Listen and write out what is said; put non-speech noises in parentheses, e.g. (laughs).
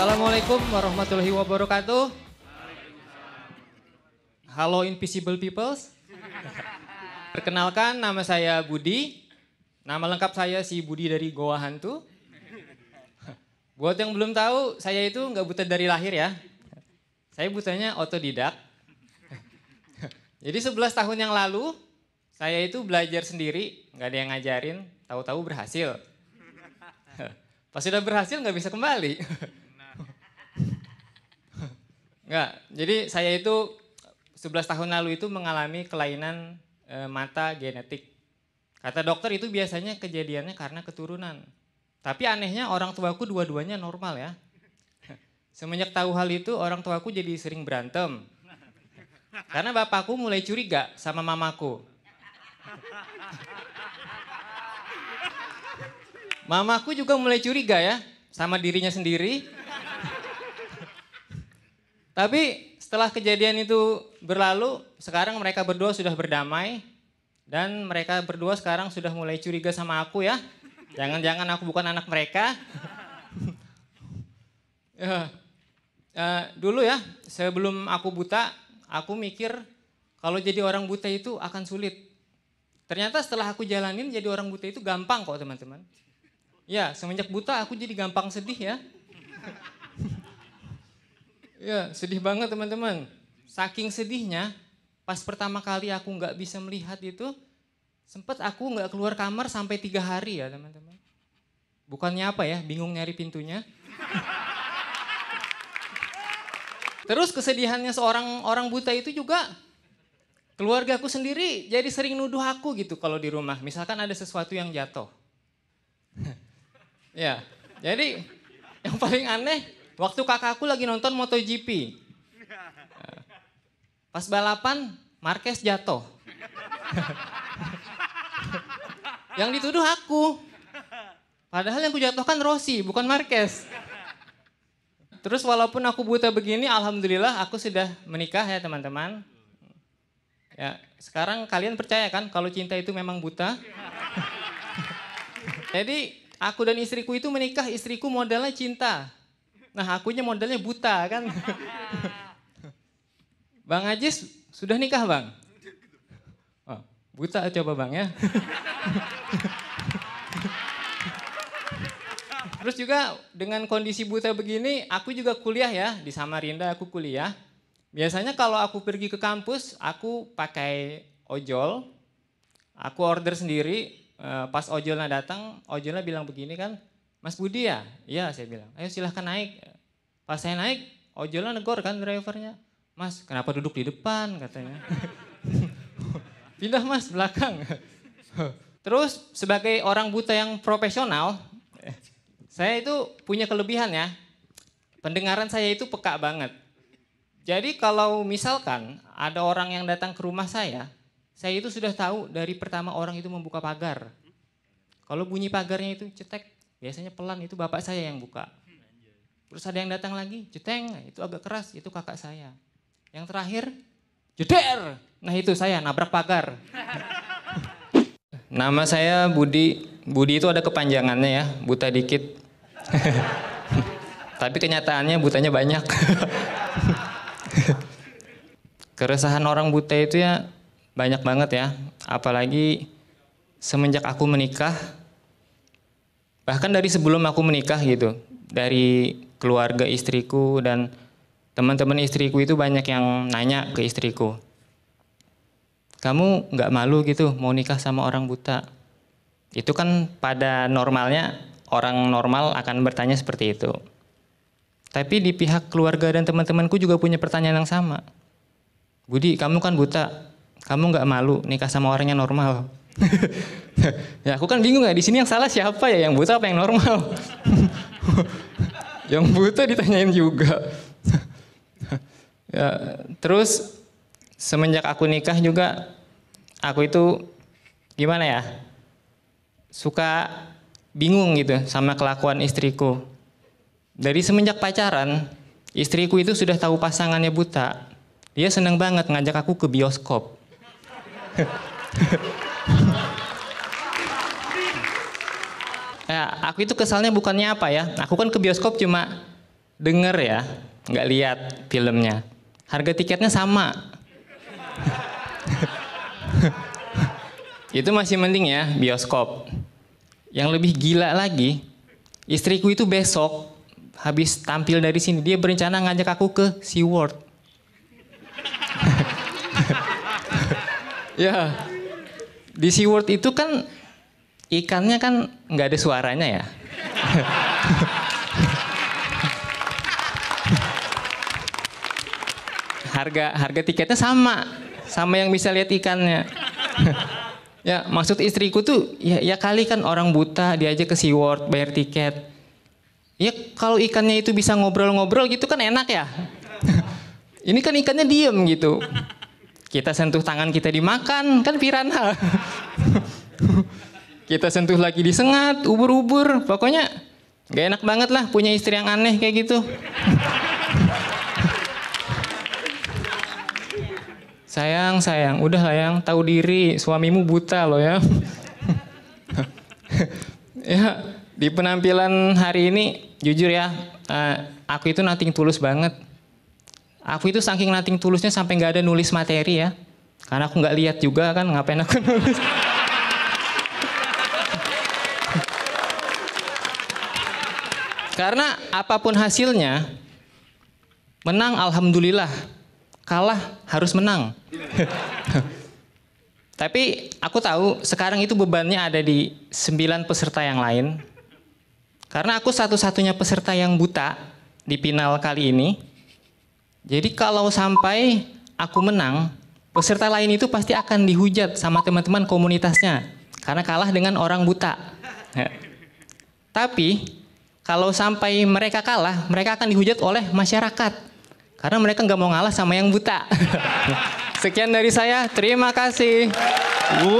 Assalamualaikum warahmatullahi wabarakatuh. Halo Invisible Peoples. Perkenalkan nama saya Budi. Nama lengkap saya si Budi dari Goa Hantu. Buat yang belum tahu, saya itu nggak buta dari lahir ya. Saya butanya otodidak. Jadi 11 tahun yang lalu, saya itu belajar sendiri, nggak ada yang ngajarin, tahu-tahu berhasil. Pas sudah berhasil nggak bisa kembali. Enggak, jadi saya itu 11 tahun lalu itu mengalami kelainan e, mata genetik. Kata dokter itu biasanya kejadiannya karena keturunan. Tapi anehnya orang tuaku dua-duanya normal ya. Semenjak tahu hal itu orang tuaku jadi sering berantem. Karena bapakku mulai curiga sama mamaku. Mamaku juga mulai curiga ya sama dirinya sendiri tapi setelah kejadian itu berlalu, sekarang mereka berdua sudah berdamai dan mereka berdua sekarang sudah mulai curiga sama aku ya. Jangan-jangan aku bukan anak mereka. uh, (laughs) uh, dulu ya, sebelum aku buta, aku mikir kalau jadi orang buta itu akan sulit. Ternyata setelah aku jalanin jadi orang buta itu gampang kok teman-teman. Ya, semenjak buta aku jadi gampang sedih ya. Ya, sedih banget teman-teman. Saking sedihnya, pas pertama kali aku nggak bisa melihat itu, sempat aku nggak keluar kamar sampai tiga hari ya teman-teman. Bukannya apa ya, bingung nyari pintunya. Terus kesedihannya seorang orang buta itu juga keluarga aku sendiri jadi sering nuduh aku gitu kalau di rumah. Misalkan ada sesuatu yang jatuh. (laughs) ya, jadi yang paling aneh Waktu kakakku lagi nonton MotoGP. Pas balapan, Marquez jatuh. yang dituduh aku. Padahal yang kujatuhkan Rossi, bukan Marquez. Terus walaupun aku buta begini, alhamdulillah aku sudah menikah ya teman-teman. Ya, sekarang kalian percaya kan kalau cinta itu memang buta? Jadi aku dan istriku itu menikah, istriku modalnya cinta. Nah akunya modelnya buta kan. (laughs) bang Ajis sudah nikah bang? Oh, buta coba bang ya. (laughs) Terus juga dengan kondisi buta begini, aku juga kuliah ya di Samarinda aku kuliah. Biasanya kalau aku pergi ke kampus, aku pakai ojol. Aku order sendiri, eh, pas ojolnya datang, ojolnya bilang begini kan, Mas Budi ya? Iya saya bilang, ayo silahkan naik. Pas saya naik, ojolnya negor kan drivernya. Mas kenapa duduk di depan katanya. (laughs) Pindah mas belakang. (laughs) Terus sebagai orang buta yang profesional, saya itu punya kelebihan ya. Pendengaran saya itu peka banget. Jadi kalau misalkan ada orang yang datang ke rumah saya, saya itu sudah tahu dari pertama orang itu membuka pagar. Kalau bunyi pagarnya itu cetek, Biasanya pelan itu bapak saya yang buka. Terus ada yang datang lagi, jeteng, itu agak keras, itu kakak saya. Yang terakhir, jeder. Nah itu saya, nabrak pagar. (laughs) Nama saya Budi. Budi itu ada kepanjangannya ya, buta dikit. (laughs) Tapi kenyataannya butanya banyak. (laughs) Keresahan orang buta itu ya banyak banget ya. Apalagi semenjak aku menikah, bahkan dari sebelum aku menikah gitu dari keluarga istriku dan teman-teman istriku itu banyak yang nanya ke istriku kamu nggak malu gitu mau nikah sama orang buta itu kan pada normalnya orang normal akan bertanya seperti itu tapi di pihak keluarga dan teman-temanku juga punya pertanyaan yang sama Budi kamu kan buta kamu nggak malu nikah sama orang yang normal (laughs) ya aku kan bingung ya di sini yang salah siapa ya yang buta apa yang normal (laughs) yang buta ditanyain juga (laughs) ya, terus semenjak aku nikah juga aku itu gimana ya suka bingung gitu sama kelakuan istriku dari semenjak pacaran istriku itu sudah tahu pasangannya buta dia seneng banget ngajak aku ke bioskop ya, aku itu kesalnya bukannya apa ya. Aku kan ke bioskop cuma denger ya, nggak lihat filmnya. Harga tiketnya sama. (laughs) itu masih mending ya bioskop. Yang lebih gila lagi, istriku itu besok habis tampil dari sini dia berencana ngajak aku ke SeaWorld. (laughs) ya, di SeaWorld itu kan ikannya kan nggak ada suaranya ya. harga harga tiketnya sama sama yang bisa lihat ikannya. ya maksud istriku tuh ya, ya kali kan orang buta diajak ke SeaWorld bayar tiket. Ya kalau ikannya itu bisa ngobrol-ngobrol gitu kan enak ya. Ini kan ikannya diem gitu. Kita sentuh tangan kita dimakan, kan piranha. (laughs) kita sentuh lagi disengat, ubur-ubur, pokoknya gak enak banget lah punya istri yang aneh kayak gitu. (laughs) sayang, sayang, udah sayang, tahu diri, suamimu buta loh ya. (laughs) ya, di penampilan hari ini jujur ya, eh, aku itu nothing tulus banget Aku itu saking nating tulusnya sampai nggak ada nulis materi ya. Karena aku nggak lihat juga kan ngapain aku (laughs) nulis. Karena apapun hasilnya, menang alhamdulillah, kalah harus menang. (laughs) Tapi aku tahu sekarang itu bebannya ada di sembilan peserta yang lain. Karena aku satu-satunya peserta yang buta di final kali ini. Jadi kalau sampai aku menang, peserta lain itu pasti akan dihujat sama teman-teman komunitasnya karena kalah dengan orang buta. Ya. Tapi kalau sampai mereka kalah, mereka akan dihujat oleh masyarakat karena mereka nggak mau ngalah sama yang buta. (laughs) Sekian dari saya, terima kasih.